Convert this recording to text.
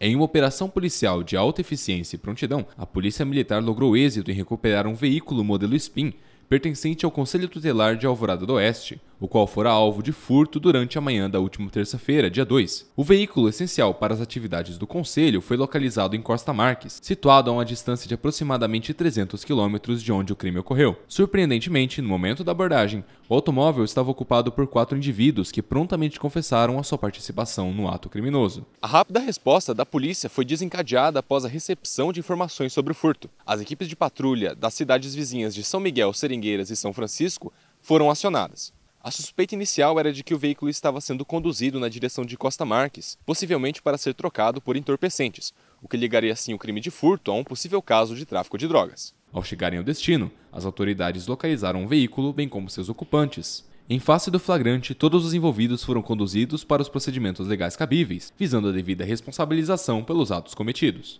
Em uma operação policial de alta eficiência e prontidão, a Polícia Militar logrou êxito em recuperar um veículo modelo Spin pertencente ao Conselho Tutelar de Alvorada do Oeste, o qual fora alvo de furto durante a manhã da última terça-feira, dia 2. O veículo essencial para as atividades do Conselho foi localizado em Costa Marques, situado a uma distância de aproximadamente 300 quilômetros de onde o crime ocorreu. Surpreendentemente, no momento da abordagem, o automóvel estava ocupado por quatro indivíduos que prontamente confessaram a sua participação no ato criminoso. A rápida resposta da polícia foi desencadeada após a recepção de informações sobre o furto. As equipes de patrulha das cidades vizinhas de São Miguel, Seringueiras e São Francisco foram acionadas. A suspeita inicial era de que o veículo estava sendo conduzido na direção de Costa Marques, possivelmente para ser trocado por entorpecentes, o que ligaria assim o crime de furto a um possível caso de tráfico de drogas. Ao chegarem ao destino, as autoridades localizaram o veículo, bem como seus ocupantes. Em face do flagrante, todos os envolvidos foram conduzidos para os procedimentos legais cabíveis, visando a devida responsabilização pelos atos cometidos.